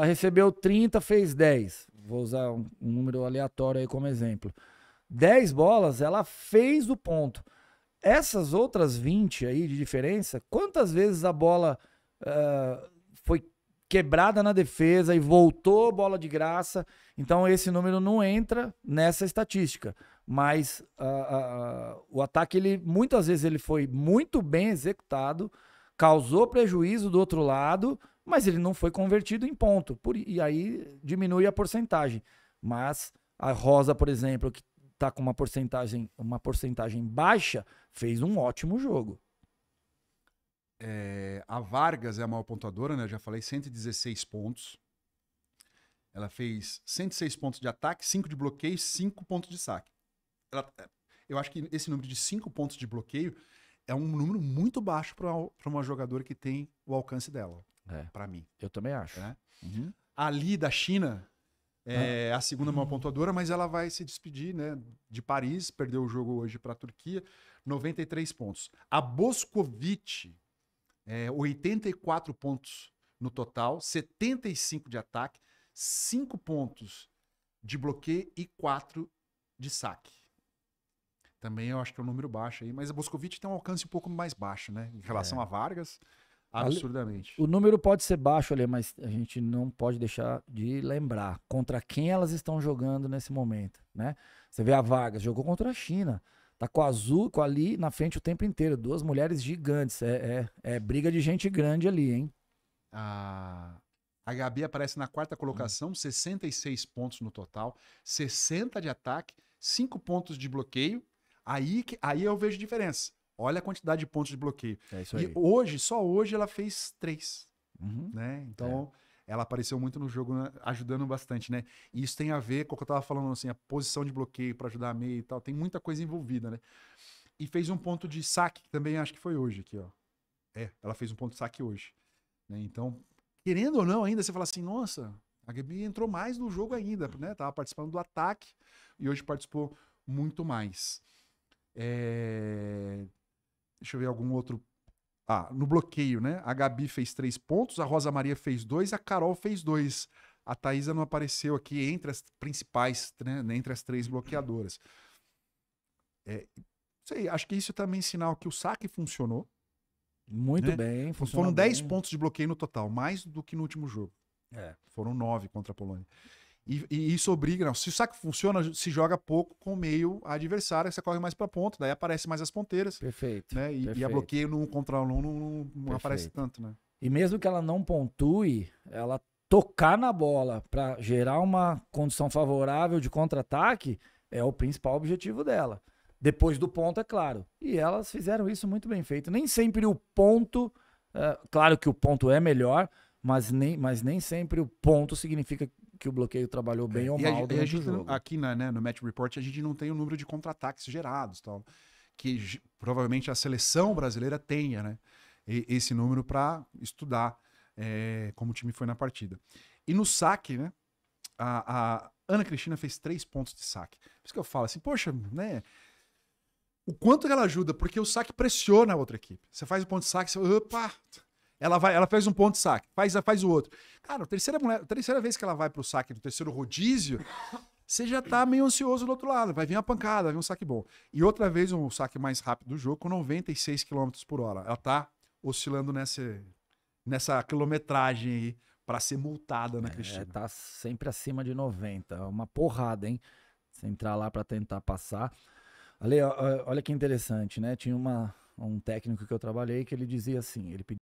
Ela recebeu 30, fez 10. Vou usar um, um número aleatório aí como exemplo. 10 bolas, ela fez o ponto. Essas outras 20 aí de diferença, quantas vezes a bola uh, foi quebrada na defesa e voltou bola de graça? Então esse número não entra nessa estatística. Mas uh, uh, o ataque, ele, muitas vezes ele foi muito bem executado, causou prejuízo do outro lado mas ele não foi convertido em ponto. Por, e aí diminui a porcentagem. Mas a Rosa, por exemplo, que está com uma porcentagem, uma porcentagem baixa, fez um ótimo jogo. É, a Vargas é a maior pontuadora, né? Eu já falei, 116 pontos. Ela fez 106 pontos de ataque, 5 de bloqueio, 5 pontos de saque. Ela, é, eu acho que esse número de 5 pontos de bloqueio é um número muito baixo para uma jogadora que tem o alcance dela é. para mim. Eu também acho. Né? Uhum. Ali da China é ah. a segunda maior uhum. pontuadora, mas ela vai se despedir né, de Paris, perdeu o jogo hoje para a Turquia, 93 pontos. A Boscovic, é, 84 pontos no total, 75 de ataque, 5 pontos de bloqueio e 4 de saque. Também eu acho que é um número baixo aí, mas a Boscovic tem um alcance um pouco mais baixo, né? Em relação é. a Vargas, Absurdamente. O número pode ser baixo ali, mas a gente não pode deixar de lembrar contra quem elas estão jogando nesse momento, né? Você vê a Vargas, jogou contra a China. Tá com a Azul, com ali na frente o tempo inteiro. Duas mulheres gigantes. É, é, é briga de gente grande ali, hein? A, a Gabi aparece na quarta colocação, 66 hum. pontos no total, 60 de ataque, 5 pontos de bloqueio. Aí, aí eu vejo diferença. Olha a quantidade de pontos de bloqueio. É isso aí. E hoje, só hoje, ela fez três. Uhum. Né? Então, é. ela apareceu muito no jogo, né? ajudando bastante, né? E isso tem a ver com o que eu estava falando, assim, a posição de bloqueio para ajudar a meia e tal. Tem muita coisa envolvida, né? E fez um ponto de saque, que também acho que foi hoje aqui, ó. É, ela fez um ponto de saque hoje. Né? Então, querendo ou não, ainda você fala assim, nossa, a Gabi entrou mais no jogo ainda, né? Tava participando do ataque e hoje participou muito mais. É... Deixa eu ver algum outro. Ah, no bloqueio, né? A Gabi fez três pontos, a Rosa Maria fez dois, a Carol fez dois. A Thaisa não apareceu aqui entre as principais, né? né entre as três bloqueadoras. É, sei, acho que isso também é sinal que o saque funcionou. Muito né? bem. Foram dez pontos de bloqueio no total, mais do que no último jogo. É. Foram nove contra a Polônia. E, e, isso obriga, não. Se o saque funciona, se joga pouco com o meio adversário, você corre mais para ponta, daí aparece mais as ponteiras. Perfeito. Né? E, perfeito. e a bloqueio no contra um não, não aparece tanto, né? E mesmo que ela não pontue, ela tocar na bola para gerar uma condição favorável de contra-ataque é o principal objetivo dela. Depois do ponto, é claro. E elas fizeram isso muito bem feito. Nem sempre o ponto, é, claro que o ponto é melhor, mas nem, mas nem sempre o ponto significa que o bloqueio trabalhou é, bem é, ou mal a, durante a gente, o jogo. Aqui na, né, no Match Report a gente não tem o número de contra-ataques gerados, tal, que provavelmente a seleção brasileira tenha né, esse número para estudar é, como o time foi na partida. E no saque, né, a, a Ana Cristina fez três pontos de saque. Por isso que eu falo assim, poxa, né? O quanto ela ajuda, porque o saque pressiona a outra equipe. Você faz o ponto de saque, você, opa, ela vai, ela faz um ponto de saque, faz, faz o outro. Cara, a terceira, mulher, a terceira vez que ela vai pro saque do terceiro rodízio, você já tá meio ansioso do outro lado. Vai vir uma pancada, vai vir um saque bom. E outra vez um saque mais rápido do jogo, com 96 km por hora. Ela tá oscilando nessa, nessa quilometragem aí para ser multada, né, Cristina? É, tá sempre acima de 90. É uma porrada, hein? Você entrar lá para tentar passar. Ale, olha que interessante, né? Tinha uma, um técnico que eu trabalhei que ele dizia assim, ele pedia